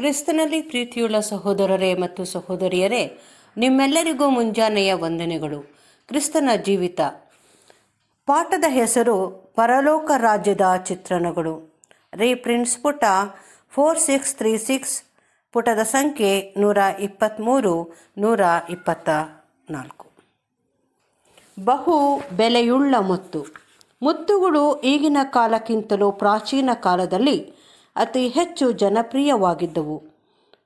ಕ್ರಿಸ್ತನಲ್ಲಿ ಪ್ರೀತಿಯುಳ್ಳ ಸಹೋದರರೇ ಮತ್ತು ಸಹೋದರಿಯರೇ ನಿಮ್ಮೆಲ್ಲರಿಗೂ ಮುಂಜಾನೆಯ ವಂದನೆಗಳು ಕ್ರಿಸ್ತನ ಜೀವಿತ ಪಾಠದ ಹೆಸರು ಪರಲೋಕ ರಾಜ್ಯದ ಚಿತ್ರಣಗಳು ರೀ ಪ್ರಿನ್ಸ್ ಪುಟ ಫೋರ್ ಸಿಕ್ಸ್ ತ್ರೀ ಸಿಕ್ಸ್ ಪುಟದ ಸಂಖ್ಯೆ ನೂರ ಇಪ್ಪತ್ತ್ಮೂರು ನೂರ ಇಪ್ಪತ್ತ ನಾಲ್ಕು ಬಹು ಬೆಲೆಯುಳ್ಳ ಮುತ್ತು ಮುತ್ತುಗಳು ಈಗಿನ ಕಾಲಕ್ಕಿಂತಲೂ ಪ್ರಾಚೀನ ಕಾಲದಲ್ಲಿ ಅತಿ ಹೆಚ್ಚು ಜನಪ್ರಿಯವಾಗಿದ್ದವು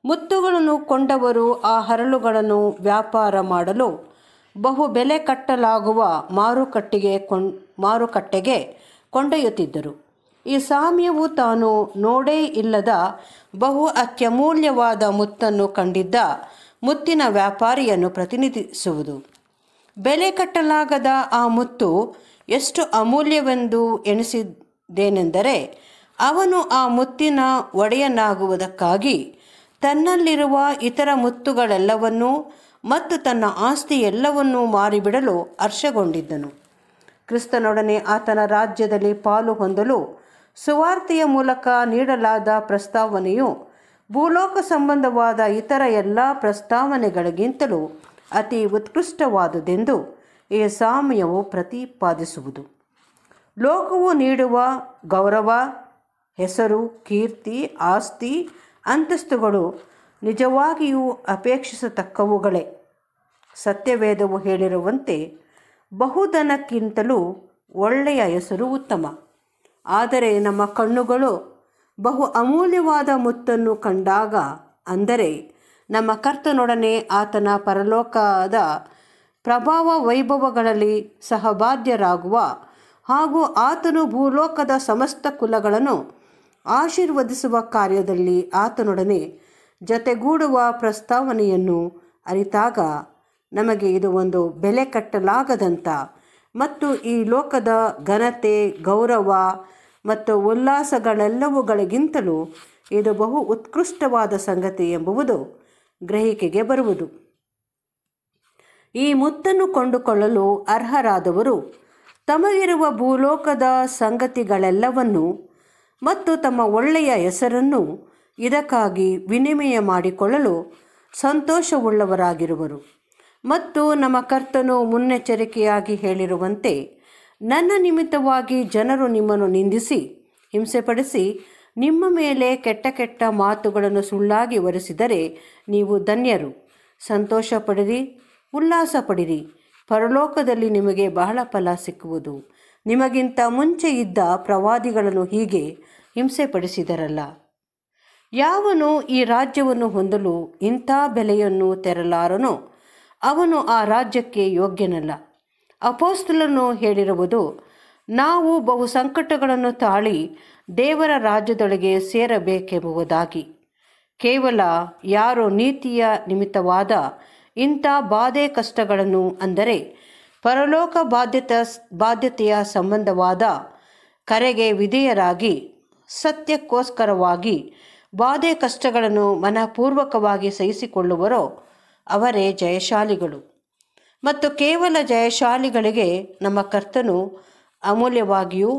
ಮುತ್ತುಗಳನ್ನು ಕೊಂಡವರು ಆ ಹರಳುಗಳನ್ನು ವ್ಯಾಪಾರ ಮಾಡಲು ಬಹು ಬೆಲೆ ಕಟ್ಟಲಾಗುವ ಮಾರುಕಟ್ಟೆಗೆ ಕೊಂ ಮಾರುಕಟ್ಟೆಗೆ ಕೊಂಡೊಯ್ಯುತ್ತಿದ್ದರು ಈ ಸಾಮ್ಯವು ತಾನು ನೋಡೇ ಇಲ್ಲದ ಬಹು ಅತ್ಯಮೂಲ್ಯವಾದ ಮುತ್ತನ್ನು ಕಂಡಿದ್ದ ಮುತ್ತಿನ ವ್ಯಾಪಾರಿಯನ್ನು ಪ್ರತಿನಿಧಿಸುವುದು ಬೆಲೆ ಕಟ್ಟಲಾಗದ ಆ ಮುತ್ತು ಎಷ್ಟು ಅಮೂಲ್ಯವೆಂದು ಎಣಿಸಿದ್ದೇನೆಂದರೆ ಅವನು ಆ ಮುತ್ತಿನ ಒಡೆಯನಾಗುವುದಕ್ಕಾಗಿ ತನ್ನಲ್ಲಿರುವ ಇತರ ಮುತ್ತುಗಳೆಲ್ಲವನ್ನೂ ಮತ್ತು ತನ್ನ ಆಸ್ತಿ ಎಲ್ಲವನ್ನೂ ಮಾರಿಬಿಡಲು ಹರ್ಷಗೊಂಡಿದ್ದನು ಕ್ರಿಸ್ತನೊಡನೆ ಆತನ ರಾಜ್ಯದಲ್ಲಿ ಪಾಲು ಹೊಂದಲು ಸುವಾರ್ತೆಯ ಮೂಲಕ ನೀಡಲಾದ ಪ್ರಸ್ತಾವನೆಯು ಭೂಲೋಕ ಸಂಬಂಧವಾದ ಇತರ ಎಲ್ಲ ಪ್ರಸ್ತಾವನೆಗಳಿಗಿಂತಲೂ ಅತಿ ಉತ್ಕೃಷ್ಟವಾದುದೆಂದು ಈ ಸಾಮ್ಯವು ಪ್ರತಿಪಾದಿಸುವುದು ಲೋಕವು ನೀಡುವ ಗೌರವ ಹೆಸರು ಕೀರ್ತಿ ಆಸ್ತಿ ಅಂತಸ್ತುಗಳು ನಿಜವಾಗಿಯೂ ಅಪೇಕ್ಷಿಸತಕ್ಕವುಗಳೇ ಸತ್ಯವೇದವು ಹೇಳಿರುವಂತೆ ಬಹುಧನಕ್ಕಿಂತಲೂ ಒಳ್ಳೆಯ ಹೆಸರು ಉತ್ತಮ ಆದರೆ ನಮ್ಮ ಕಣ್ಣುಗಳು ಬಹು ಅಮೂಲ್ಯವಾದ ಮುತ್ತನ್ನು ಕಂಡಾಗ ಅಂದರೆ ನಮ್ಮ ಕರ್ತನೊಡನೆ ಆತನ ಪರಲೋಕದ ಪ್ರಭಾವ ವೈಭವಗಳಲ್ಲಿ ಸಹಬಾಧ್ಯರಾಗುವ ಹಾಗೂ ಆತನು ಭೂಲೋಕದ ಸಮಸ್ತ ಕುಲಗಳನ್ನು ಆಶೀರ್ವದಿಸುವ ಕಾರ್ಯದಲ್ಲಿ ಆತನೊಡನೆ ಜತೆಗೂಡುವ ಪ್ರಸ್ತಾವನೆಯನ್ನು ಅರಿತಾಗ ನಮಗೆ ಇದು ಒಂದು ಬೆಲೆ ಕಟ್ಟಲಾಗದಂಥ ಮತ್ತು ಈ ಲೋಕದ ಘನತೆ ಗೌರವ ಮತ್ತು ಉಲ್ಲಾಸಗಳೆಲ್ಲವುಗಳಿಗಿಂತಲೂ ಇದು ಬಹು ಉತ್ಕೃಷ್ಟವಾದ ಸಂಗತಿ ಎಂಬುವುದು ಗ್ರಹಿಕೆಗೆ ಬರುವುದು ಈ ಮುತ್ತನ್ನು ಕೊಂಡುಕೊಳ್ಳಲು ಅರ್ಹರಾದವರು ತಮಗಿರುವ ಭೂಲೋಕದ ಸಂಗತಿಗಳೆಲ್ಲವನ್ನು ಮತ್ತು ತಮ್ಮ ಒಳ್ಳೆಯ ಹೆಸರನ್ನು ಇದಕ್ಕಾಗಿ ವಿನಿಮಯ ಮಾಡಿಕೊಳ್ಳಲು ಸಂತೋಷವುಳ್ಳವರಾಗಿರುವರು ಮತ್ತು ನಮ್ಮ ಕರ್ತನು ಮುನ್ನೆಚ್ಚರಿಕೆಯಾಗಿ ಹೇಳಿರುವಂತೆ ನನ್ನ ನಿಮಿತ್ತವಾಗಿ ಜನರು ನಿಮ್ಮನ್ನು ನಿಂದಿಸಿ ಹಿಂಸೆಪಡಿಸಿ ನಿಮ್ಮ ಮೇಲೆ ಕೆಟ್ಟ ಕೆಟ್ಟ ಮಾತುಗಳನ್ನು ಸುಳ್ಳಾಗಿ ಒರೆಸಿದರೆ ನೀವು ಧನ್ಯರು ಸಂತೋಷ ಪಡಿರಿ ಉಲ್ಲಾಸ ಪಡಿರಿ ಪರಲೋಕದಲ್ಲಿ ನಿಮಗೆ ಬಹಳ ಫಲ ಸಿಕ್ಕುವುದು ನಿಮಗಿಂತ ಮುಂಚೆ ಇದ್ದ ಪ್ರವಾದಿಗಳನ್ನು ಹೀಗೆ ಪಡಿಸಿದರಲ್ಲ ಯಾವನು ಈ ರಾಜ್ಯವನ್ನು ಹೊಂದಲು ಇಂಥ ಬೆಲೆಯನ್ನು ತೆರಲಾರನೋ ಅವನು ಆ ರಾಜ್ಯಕ್ಕೆ ಯೋಗ್ಯನಲ್ಲ ಅಪೋಸ್ತಲನ್ನು ಹೇಳಿರುವುದು ನಾವು ಬಹು ಸಂಕಟಗಳನ್ನು ತಾಳಿ ದೇವರ ರಾಜ್ಯದೊಳಗೆ ಸೇರಬೇಕೆಂಬುದಾಗಿ ಕೇವಲ ಯಾರೋ ನೀತಿಯ ನಿಮಿತ್ತವಾದ ಇಂಥ ಬಾಧೆ ಕಷ್ಟಗಳನ್ನು ಅಂದರೆ ಪರಲೋಕ ಬಾಧ್ಯತ ಬಾಧ್ಯತೆಯ ಸಂಬಂಧವಾದ ಕರೆಗೆ ವಿಧೇಯರಾಗಿ ಸತ್ಯಕ್ಕೋಸ್ಕರವಾಗಿ ಬಾಧೆ ಕಷ್ಟಗಳನ್ನು ಮನಪೂರ್ವಕವಾಗಿ ಸಹಿಸಿಕೊಳ್ಳುವರೋ ಅವರೇ ಜಯಶಾಲಿಗಳು ಮತ್ತು ಕೇವಲ ಜಯಶಾಲಿಗಳಿಗೆ ನಮ್ಮ ಕರ್ತನು ಅಮೂಲ್ಯವಾಗಿಯೂ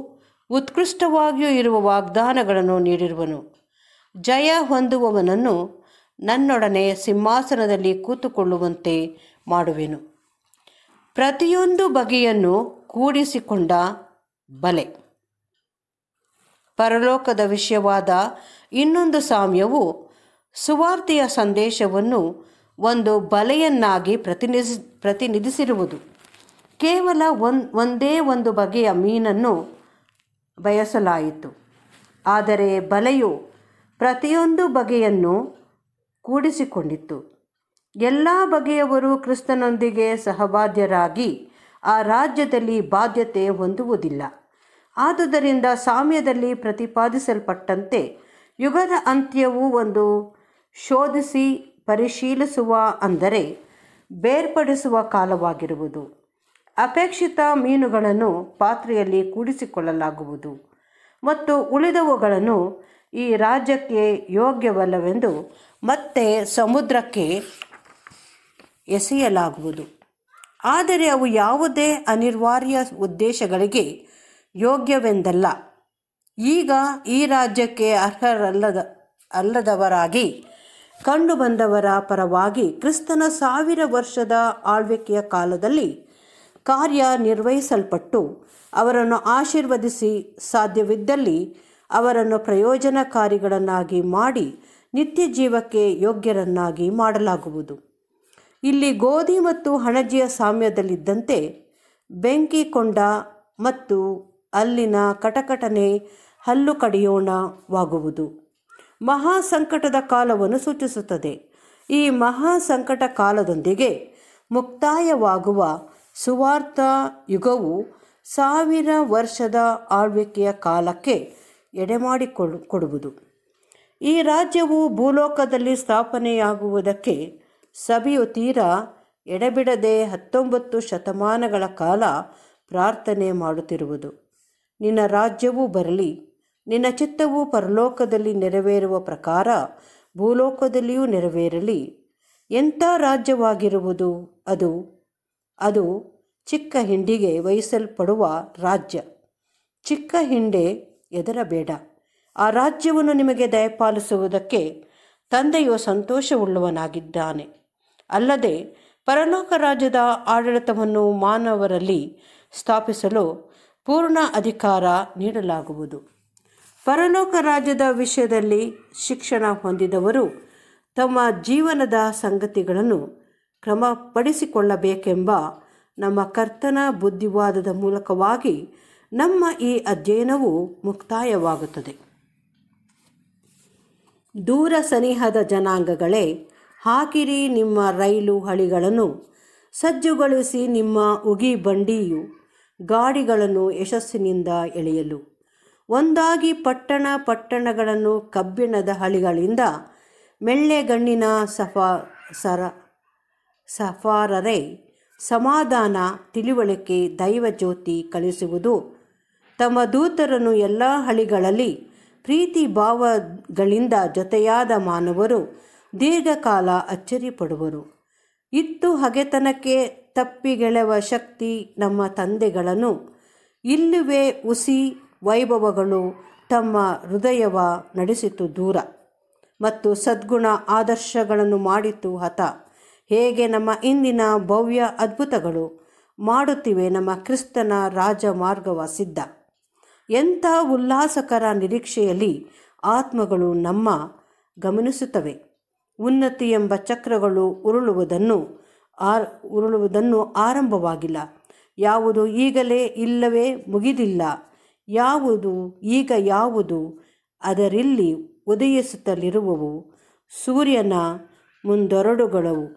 ಉತ್ಕೃಷ್ಟವಾಗಿಯೂ ಇರುವ ವಾಗ್ದಾನಗಳನ್ನು ನೀಡಿರುವನು ಜಯ ಹೊಂದುವವನನ್ನು ನನ್ನೊಡನೆ ಸಿಂಹಾಸನದಲ್ಲಿ ಕೂತುಕೊಳ್ಳುವಂತೆ ಮಾಡುವೆನು ಪ್ರತಿಯೊಂದು ಬಗೆಯನ್ನು ಕೂಡಿಸಿಕೊಂಡ ಬಲೆ ಪರಲೋಕದ ವಿಷಯವಾದ ಇನ್ನೊಂದು ಸಾಮ್ಯವು ಸುವಾರ್ತೆಯ ಸಂದೇಶವನ್ನು ಒಂದು ಬಲೆಯನ್ನಾಗಿ ಪ್ರತಿನಿಧಿ ಪ್ರತಿನಿಧಿಸಿರುವುದು ಕೇವಲ ಒಂದು ಒಂದೇ ಒಂದು ಬಗೆಯ ಮೀನನ್ನು ಬಯಸಲಾಯಿತು ಆದರೆ ಬಲೆಯು ಪ್ರತಿಯೊಂದು ಬಗೆಯನ್ನು ಕೂಡಿಸಿಕೊಂಡಿತ್ತು ಎಲ್ಲ ಬಗೆಯವರು ಕ್ರಿಸ್ತನೊಂದಿಗೆ ಸಹಬಾಧ್ಯರಾಗಿ ಆ ರಾಜ್ಯದಲ್ಲಿ ಬಾಧ್ಯತೆ ಹೊಂದುವುದಿಲ್ಲ ಆದುದರಿಂದ ಸಾಮ್ಯದಲ್ಲಿ ಪ್ರತಿಪಾದಿಸಲ್ಪಟ್ಟಂತೆ ಯುಗದ ಅಂತ್ಯವು ಒಂದು ಶೋಧಿಸಿ ಪರಿಶೀಲಿಸುವ ಅಂದರೆ ಬೇರ್ಪಡಿಸುವ ಕಾಲವಾಗಿರುವುದು ಅಪೇಕ್ಷಿತ ಮೀನುಗಳನ್ನು ಪಾತ್ರೆಯಲ್ಲಿ ಕೂಡಿಸಿಕೊಳ್ಳಲಾಗುವುದು ಮತ್ತು ಉಳಿದವುಗಳನ್ನು ಈ ರಾಜ್ಯಕ್ಕೆ ಯೋಗ್ಯವಲ್ಲವೆಂದು ಮತ್ತೆ ಸಮುದ್ರಕ್ಕೆ ಎಸೆಯಲಾಗುವುದು ಆದರೆ ಅವು ಯಾವುದೇ ಅನಿವಾರ್ಯ ಉದ್ದೇಶಗಳಿಗೆ ಯೋಗ್ಯವೆಂದಲ್ಲ ಈಗ ಈ ರಾಜ್ಯಕ್ಕೆ ಅರ್ಹರಲ್ಲದ ಅಲ್ಲದವರಾಗಿ ಕಂಡುಬಂದವರ ಪರವಾಗಿ ಕ್ರಿಸ್ತನ ಸಾವಿರ ವರ್ಷದ ಆಳ್ವಿಕೆಯ ಕಾಲದಲ್ಲಿ ಕಾರ್ಯ ನಿರ್ವಹಿಸಲ್ಪಟ್ಟು ಅವರನ್ನು ಆಶೀರ್ವದಿಸಿ ಸಾಧ್ಯವಿದ್ದಲ್ಲಿ ಅವರನ್ನು ಪ್ರಯೋಜನಕಾರಿಗಳನ್ನಾಗಿ ಮಾಡಿ ನಿತ್ಯ ಜೀವಕ್ಕೆ ಯೋಗ್ಯರನ್ನಾಗಿ ಮಾಡಲಾಗುವುದು ಇಲ್ಲಿ ಗೋಧಿ ಮತ್ತು ಹಣಜಿಯ ಸಾಮ್ಯದಲ್ಲಿದ್ದಂತೆ ಬೆಂಕಿ ಕೊಂಡ ಮತ್ತು ಅಲ್ಲಿನ ಕಟಕಟನೆ ಹಲ್ಲು ಕಡಿಯೋಣವಾಗುವುದು ಮಹಾ ಸಂಕಟದ ಕಾಲವನ್ನು ಸೂಚಿಸುತ್ತದೆ ಈ ಮಹಾ ಸಂಕಟ ಕಾಲದೊಂದಿಗೆ ಮುಕ್ತಾಯವಾಗುವ ಸುವಾರ್ಥ ಯುಗವು ಸಾವಿರ ವರ್ಷದ ಆಳ್ವಿಕೆಯ ಕಾಲಕ್ಕೆ ಎಡೆಮಾಡಿಕೊಡು ಕೊಡುವುದು ಈ ರಾಜ್ಯವು ಭೂಲೋಕದಲ್ಲಿ ಸ್ಥಾಪನೆಯಾಗುವುದಕ್ಕೆ ಸಭೆಯು ತೀರ ಎಡೆಬಿಡದೆ ಹತ್ತೊಂಬತ್ತು ಶತಮಾನಗಳ ಕಾಲ ಪ್ರಾರ್ಥನೆ ಮಾಡುತ್ತಿರುವುದು ನಿನ್ನ ರಾಜ್ಯವೂ ಬರಲಿ ನಿನ್ನ ಚಿತ್ತವು ಪರಲೋಕದಲ್ಲಿ ನೆರವೇರುವ ಪ್ರಕಾರ ಭೂಲೋಕದಲ್ಲಿಯೂ ನೆರವೇರಲಿ ಎಂಥ ರಾಜ್ಯವಾಗಿರುವುದು ಅದು ಅದು ಚಿಕ್ಕ ಹಿಂಡಿಗೆ ವಹಿಸಲ್ಪಡುವ ರಾಜ್ಯ ಚಿಕ್ಕ ಹಿಂಡೆ ಎದರಬೇಡ ಆ ರಾಜ್ಯವನ್ನು ನಿಮಗೆ ದಯಪಾಲಿಸುವುದಕ್ಕೆ ತಂದೆಯು ಸಂತೋಷವುಳ್ಳವನಾಗಿದ್ದಾನೆ ಅಲ್ಲದೆ ಪರಲೋಕ ರಾಜ್ಯದ ಆಡಳಿತವನ್ನು ಮಾನವರಲ್ಲಿ ಸ್ಥಾಪಿಸಲು ಪೂರ್ಣ ಅಧಿಕಾರ ನೀಡಲಾಗುವುದು ಪರಲೋಕ ರಾಜ್ಯದ ವಿಷಯದಲ್ಲಿ ಶಿಕ್ಷಣ ಹೊಂದಿದವರು ತಮ್ಮ ಜೀವನದ ಸಂಗತಿಗಳನ್ನು ಕ್ರಮಪಡಿಸಿಕೊಳ್ಳಬೇಕೆಂಬ ನಮ್ಮ ಕರ್ತನ ಬುದ್ಧಿವಾದದ ಮೂಲಕವಾಗಿ ನಮ್ಮ ಈ ಅಧ್ಯಯನವು ಮುಕ್ತಾಯವಾಗುತ್ತದೆ ದೂರ ಸನಿಹದ ಜನಾಂಗಗಳೇ ಹಾಕಿರಿ ನಿಮ್ಮ ರೈಲು ಹಳಿಗಳನ್ನು ಸಜ್ಜುಗೊಳಿಸಿ ನಿಮ್ಮ ಉಗಿ ಬಂಡಿಯು ಗಾಡಿಗಳನ್ನು ಯಶಸ್ಸಿನಿಂದ ಎಳೆಯಲು ಒಂದಾಗಿ ಪಟ್ಟಣ ಪಟ್ಟಣಗಳನ್ನು ಕಬ್ಬಿಣದ ಹಳಿಗಳಿಂದ ಮೆಳ್ಳೆಗಣ್ಣಿನ ಸಫಾ ಸರ ಸಫಾರರೇ ಸಮಾಧಾನ ತಿಳಿವಳಿಕೆ ದೈವಜ್ಯೋತಿ ಕಲಿಸುವುದು ತಮ್ಮ ದೂತರನ್ನು ಎಲ್ಲ ಹಳಿಗಳಲ್ಲಿ ಪ್ರೀತಿ ಭಾವಗಳಿಂದ ಜೊತೆಯಾದ ಮಾನವರು ದೀರ್ಘಕಾಲ ಅಚ್ಚರಿ ಪಡುವರು ಇತ್ತು ಹಗೆತನಕ್ಕೆ ತಪ್ಪಿಗೆಳೆವ ಶಕ್ತಿ ನಮ್ಮ ತಂದೆಗಳನ್ನು ಇಲ್ಲುವೆ ಉಸಿ ವೈಭವಗಳು ತಮ್ಮ ಹೃದಯವ ನಡೆಸಿತು ದೂರ ಮತ್ತು ಸದ್ಗುಣ ಆದರ್ಶಗಳನ್ನು ಮಾಡಿತು ಹತ ಹೇಗೆ ನಮ್ಮ ಇಂದಿನ ಭವ್ಯ ಅದ್ಭುತಗಳು ಮಾಡುತ್ತಿವೆ ನಮ್ಮ ಕ್ರಿಸ್ತನ ರಾಜ ಮಾರ್ಗವ ಸಿದ್ಧ ಎಂಥ ಉಲ್ಲಾಸಕರ ನಿರೀಕ್ಷೆಯಲ್ಲಿ ಆತ್ಮಗಳು ನಮ್ಮ ಗಮನಿಸುತ್ತವೆ ಉನ್ನತಿ ಎಂಬ ಚಕ್ರಗಳು ಉರುಳುವುದನ್ನು ಆರ್ ಉರುಳುವುದನ್ನು ಆರಂಭವಾಗಿಲ್ಲ ಯಾವುದು ಈಗಲೇ ಇಲ್ಲವೇ ಮುಗಿದಿಲ್ಲ ಯಾವುದು ಈಗ ಯಾವುದು ಅದರಲ್ಲಿ ಉದಯಿಸುತ್ತಲಿರುವವು ಸೂರ್ಯನ ಮುಂದೊರಡುಗಳವು